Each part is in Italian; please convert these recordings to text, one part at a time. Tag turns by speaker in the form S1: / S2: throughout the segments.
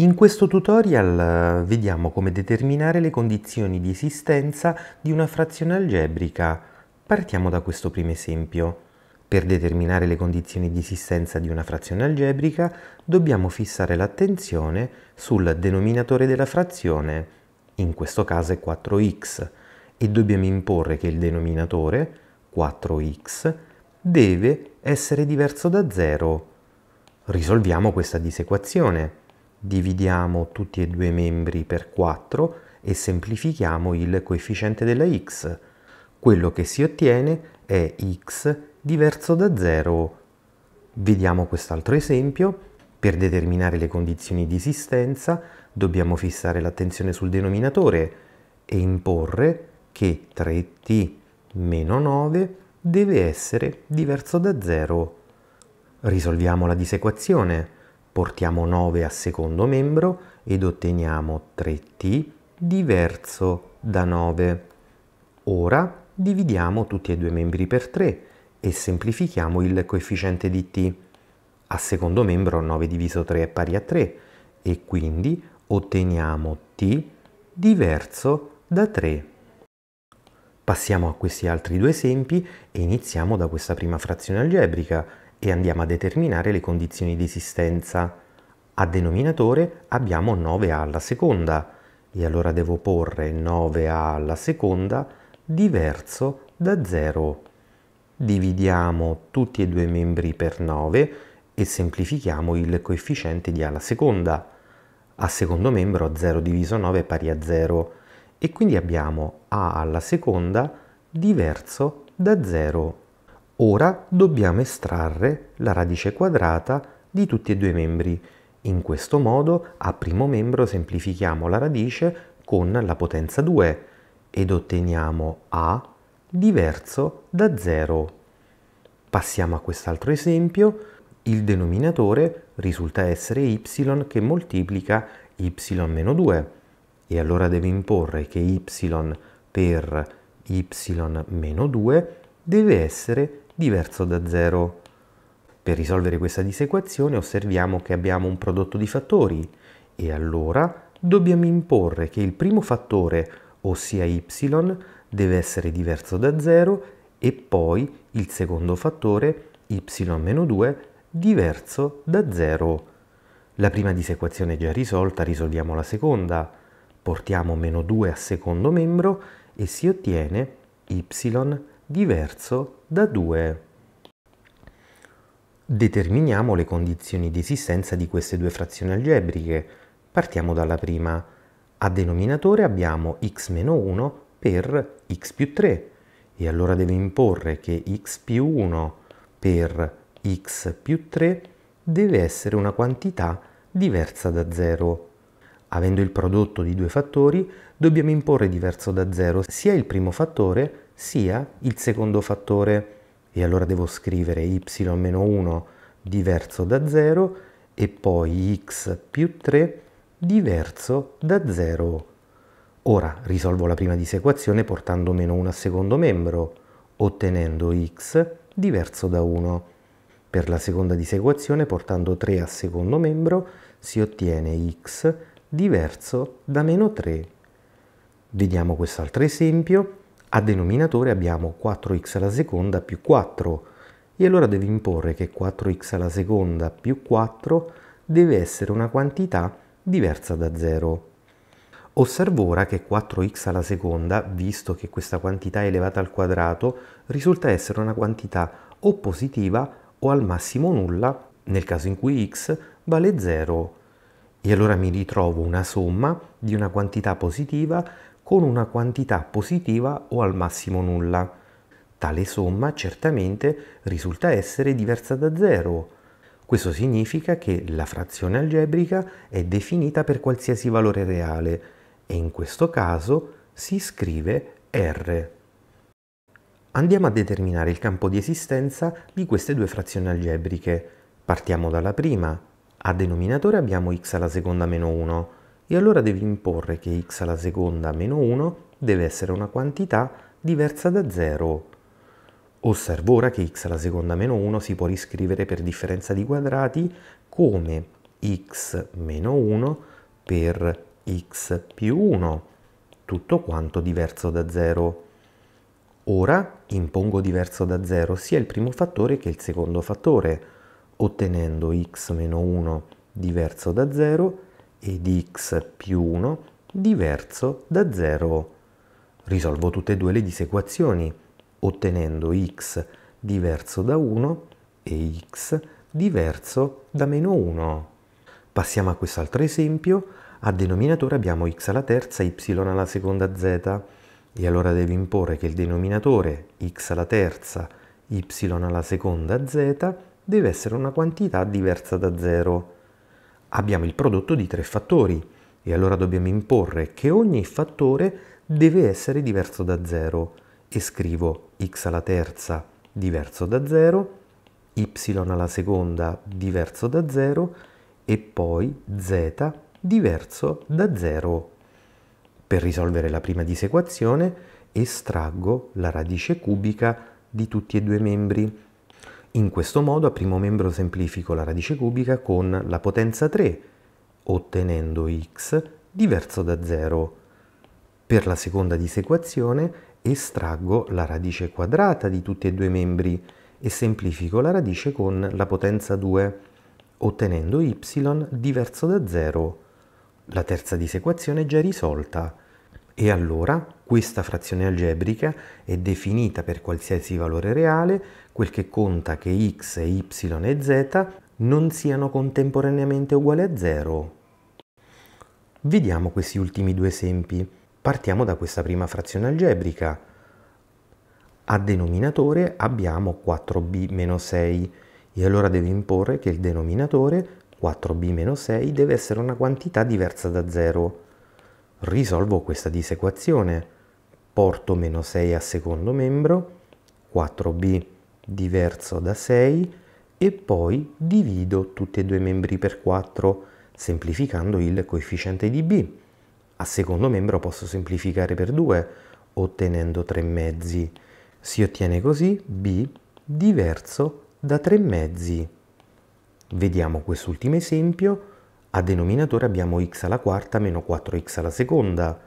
S1: In questo tutorial eh, vediamo come determinare le condizioni di esistenza di una frazione algebrica. Partiamo da questo primo esempio. Per determinare le condizioni di esistenza di una frazione algebrica dobbiamo fissare l'attenzione sul denominatore della frazione, in questo caso è 4x, e dobbiamo imporre che il denominatore, 4x, deve essere diverso da 0. Risolviamo questa disequazione dividiamo tutti e due i membri per 4 e semplifichiamo il coefficiente della x. Quello che si ottiene è x diverso da 0. Vediamo quest'altro esempio. Per determinare le condizioni di esistenza dobbiamo fissare l'attenzione sul denominatore e imporre che 3t meno 9 deve essere diverso da 0. Risolviamo la disequazione portiamo 9 a secondo membro ed otteniamo 3t diverso da 9. Ora dividiamo tutti e due i membri per 3 e semplifichiamo il coefficiente di t. A secondo membro 9 diviso 3 è pari a 3 e quindi otteniamo t diverso da 3. Passiamo a questi altri due esempi e iniziamo da questa prima frazione algebrica e andiamo a determinare le condizioni di esistenza. A denominatore abbiamo 9a alla seconda e allora devo porre 9a alla seconda diverso da 0. Dividiamo tutti e due i membri per 9 e semplifichiamo il coefficiente di a alla seconda. A secondo membro 0 diviso 9 è pari a 0 e quindi abbiamo a alla seconda diverso da 0. Ora dobbiamo estrarre la radice quadrata di tutti e due i membri. In questo modo a primo membro semplifichiamo la radice con la potenza 2 ed otteniamo a diverso da 0. Passiamo a quest'altro esempio. Il denominatore risulta essere y che moltiplica y-2 e allora devo imporre che y per y-2 deve essere Diverso da 0, per risolvere questa disequazione osserviamo che abbiamo un prodotto di fattori e allora dobbiamo imporre che il primo fattore, ossia y, deve essere diverso da 0 e poi il secondo fattore, y-2, diverso da 0. La prima disequazione è già risolta, risolviamo la seconda. Portiamo meno 2 al secondo membro e si ottiene y diverso da 2. Determiniamo le condizioni di esistenza di queste due frazioni algebriche. Partiamo dalla prima. A denominatore abbiamo x-1 per x più 3 e allora devo imporre che x più 1 per x più 3 deve essere una quantità diversa da 0. Avendo il prodotto di due fattori, dobbiamo imporre diverso da 0 sia il primo fattore sia il secondo fattore e allora devo scrivere y-1 diverso da 0 e poi x più 3 diverso da 0. Ora risolvo la prima disequazione portando meno 1 al secondo membro, ottenendo x diverso da 1. Per la seconda disequazione portando 3 al secondo membro si ottiene x diverso da meno 3. Vediamo quest'altro esempio a denominatore abbiamo 4x alla seconda più 4 e allora devo imporre che 4x alla seconda più 4 deve essere una quantità diversa da 0. Osservo ora che 4x alla seconda, visto che questa quantità è elevata al quadrato, risulta essere una quantità o positiva o al massimo nulla nel caso in cui x vale 0. E allora mi ritrovo una somma di una quantità positiva con una quantità positiva o al massimo nulla. Tale somma certamente risulta essere diversa da zero. Questo significa che la frazione algebrica è definita per qualsiasi valore reale e in questo caso si scrive R. Andiamo a determinare il campo di esistenza di queste due frazioni algebriche. Partiamo dalla prima. A denominatore abbiamo x alla seconda meno 1 e allora devi imporre che x alla seconda meno 1 deve essere una quantità diversa da 0. Osservo ora che x alla seconda meno 1 si può riscrivere per differenza di quadrati come x meno 1 per x più 1, tutto quanto diverso da 0. Ora impongo diverso da 0 sia il primo fattore che il secondo fattore, ottenendo x meno 1 diverso da 0 e di x più 1 diverso da 0. Risolvo tutte e due le disequazioni ottenendo x diverso da 1 e x diverso da meno 1. Passiamo a quest'altro esempio. A denominatore abbiamo x alla terza, y alla seconda z e allora devo imporre che il denominatore x alla terza, y alla seconda z deve essere una quantità diversa da 0 abbiamo il prodotto di tre fattori e allora dobbiamo imporre che ogni fattore deve essere diverso da 0 e scrivo x alla terza diverso da 0, y alla seconda diverso da 0 e poi z diverso da 0. Per risolvere la prima disequazione estraggo la radice cubica di tutti e due i membri in questo modo a primo membro semplifico la radice cubica con la potenza 3, ottenendo x diverso da 0. Per la seconda disequazione estraggo la radice quadrata di tutti e due i membri e semplifico la radice con la potenza 2, ottenendo y diverso da 0. La terza disequazione è già risolta e allora questa frazione algebrica è definita per qualsiasi valore reale, quel che conta che x, y e z non siano contemporaneamente uguali a 0. Vediamo questi ultimi due esempi. Partiamo da questa prima frazione algebrica. A denominatore abbiamo 4b-6 e allora devo imporre che il denominatore 4b-6 deve essere una quantità diversa da 0. Risolvo questa disequazione porto meno 6 a secondo membro, 4b diverso da 6 e poi divido tutti e due i membri per 4 semplificando il coefficiente di b. A secondo membro posso semplificare per 2 ottenendo 3 mezzi. Si ottiene così b diverso da 3 mezzi. Vediamo quest'ultimo esempio. A denominatore abbiamo x alla quarta meno 4x alla seconda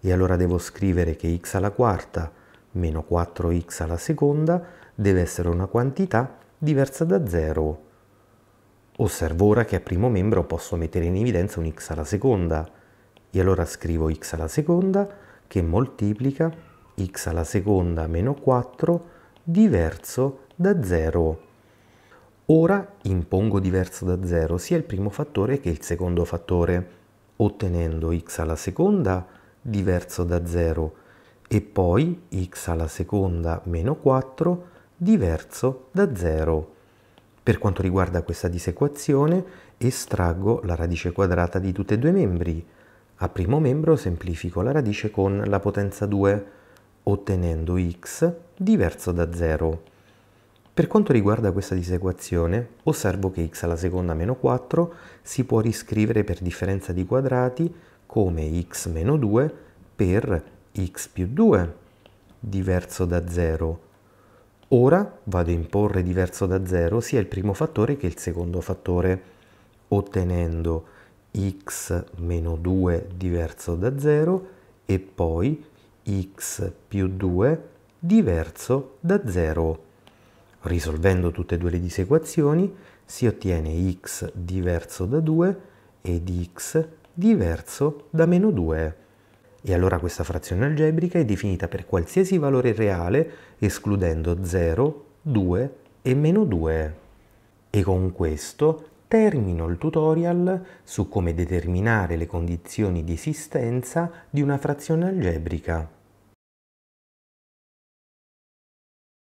S1: e allora devo scrivere che x alla quarta meno 4x alla seconda deve essere una quantità diversa da 0. Osservo ora che a primo membro posso mettere in evidenza un x alla seconda e allora scrivo x alla seconda che moltiplica x alla seconda meno 4 diverso da 0. Ora impongo diverso da 0 sia il primo fattore che il secondo fattore, ottenendo x alla seconda diverso da 0 e poi x alla seconda meno 4 diverso da 0. Per quanto riguarda questa disequazione, estraggo la radice quadrata di tutti e due i membri. A primo membro semplifico la radice con la potenza 2, ottenendo x diverso da 0. Per quanto riguarda questa disequazione, osservo che x alla seconda meno 4 si può riscrivere per differenza di quadrati come x meno 2 per x più 2 diverso da 0. Ora vado a imporre diverso da 0 sia il primo fattore che il secondo fattore, ottenendo x meno 2 diverso da 0 e poi x più 2 diverso da 0. Risolvendo tutte e due le disequazioni si ottiene x diverso da 2 ed x diverso da meno 2. E allora questa frazione algebrica è definita per qualsiasi valore reale escludendo 0, 2 e meno 2. E con questo termino il tutorial su come determinare le condizioni di esistenza di una frazione algebrica.